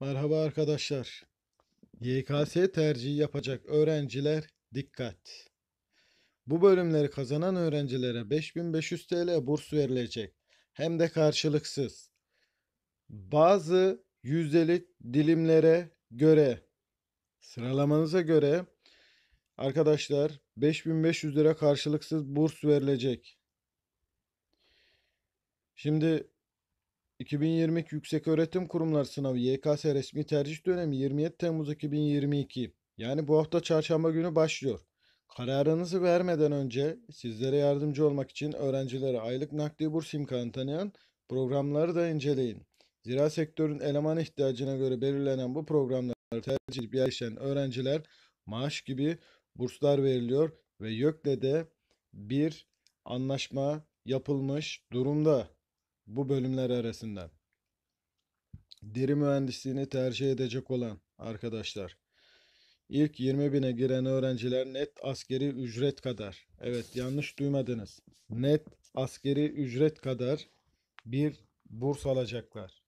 Merhaba arkadaşlar. YKS tercihi yapacak öğrenciler dikkat. Bu bölümleri kazanan öğrencilere 5500 TL burs verilecek. Hem de karşılıksız. Bazı yüzdelik dilimlere göre sıralamanıza göre arkadaşlar 5500 lira karşılıksız burs verilecek. Şimdi 2022 Yükseköğretim Kurumları Sınavı YKS resmi tercih dönemi 27 Temmuz 2022 yani bu hafta çarşamba günü başlıyor. Kararınızı vermeden önce sizlere yardımcı olmak için öğrencilere aylık nakdi burs imkanı tanıyan programları da inceleyin. Zira sektörün eleman ihtiyacına göre belirlenen bu programları tercih edip yerleşen öğrenciler maaş gibi burslar veriliyor ve YÖK'le de bir anlaşma yapılmış durumda bu bölümler arasından. Deri mühendisliğini tercih edecek olan arkadaşlar. İlk 20 bine giren öğrenciler net askeri ücret kadar. Evet yanlış duymadınız. Net askeri ücret kadar bir burs alacaklar.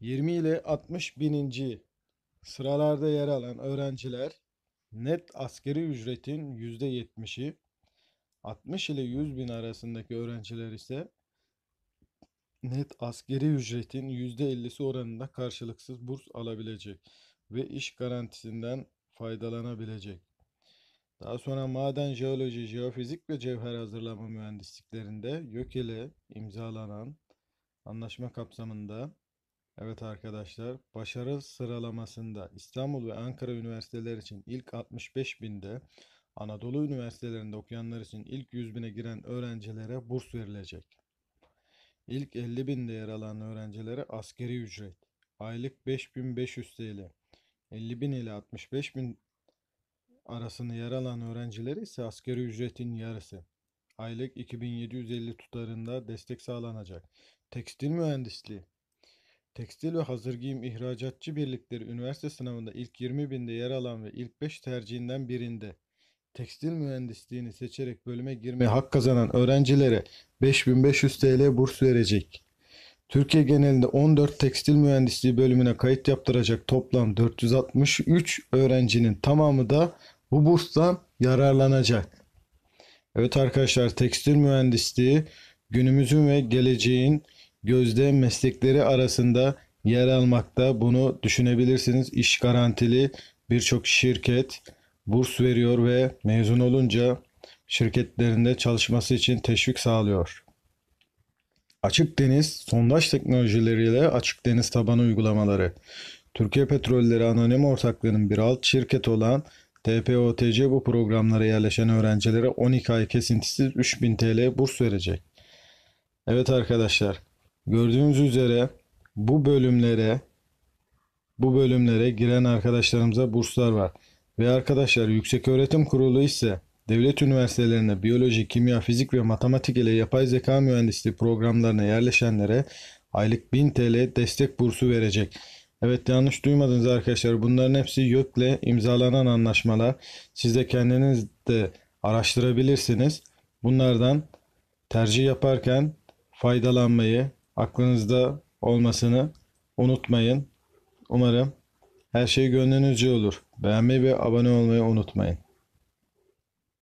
20 ile 60 bininci sıralarda yer alan öğrenciler net askeri ücretin %70'i, 60 ile 100 bin arasındaki öğrenciler ise net askeri ücretin %50'si oranında karşılıksız burs alabilecek ve iş garantisinden faydalanabilecek. Daha sonra maden, jeoloji, jeofizik ve cevher hazırlama mühendisliklerinde YÖK ile imzalanan anlaşma kapsamında Evet arkadaşlar, başarı sıralamasında İstanbul ve Ankara üniversiteler için ilk 65 binde, Anadolu üniversitelerinde okuyanlar için ilk 100 bine giren öğrencilere burs verilecek. İlk 50 binde yer alan öğrencilere askeri ücret. Aylık 5500 TL. 50 bin ile 65 bin arasını yer alan öğrencilere ise askeri ücretin yarısı. Aylık 2750 tutarında destek sağlanacak. Tekstil mühendisliği. Tekstil ve hazır giyim ihracatçı birlikleri üniversite sınavında ilk 20 binde yer alan ve ilk 5 tercihinden birinde tekstil mühendisliğini seçerek bölüme girmeye hak kazanan öğrencilere 5500 TL burs verecek. Türkiye genelinde 14 tekstil mühendisliği bölümüne kayıt yaptıracak toplam 463 öğrencinin tamamı da bu burstan yararlanacak. Evet arkadaşlar tekstil mühendisliği günümüzün ve geleceğin gözde meslekleri arasında yer almakta. Bunu düşünebilirsiniz. İş garantili birçok şirket burs veriyor ve mezun olunca şirketlerinde çalışması için teşvik sağlıyor. Açık deniz sondaj teknolojileriyle açık deniz tabanı uygulamaları. Türkiye Petrolleri Anonim Ortaklığı'nın bir alt şirketi olan TPOTC bu programlara yerleşen öğrencilere 12 ay kesintisiz 3000 TL burs verecek. Evet arkadaşlar gördüğünüz üzere bu bölümlere bu bölümlere giren arkadaşlarımıza burslar var. Ve arkadaşlar Yüksek Öğretim Kurulu ise devlet üniversitelerine biyoloji, kimya, fizik ve matematik ile yapay zeka mühendisliği programlarına yerleşenlere aylık 1000 TL destek bursu verecek. Evet yanlış duymadınız arkadaşlar. Bunların hepsi YÖK'le imzalanan anlaşmalar. Siz de kendiniz de araştırabilirsiniz. Bunlardan tercih yaparken faydalanmayı aklınızda olmasını unutmayın. Umarım her şey gönlünüzce olur. Beğenmeyi ve abone olmayı unutmayın.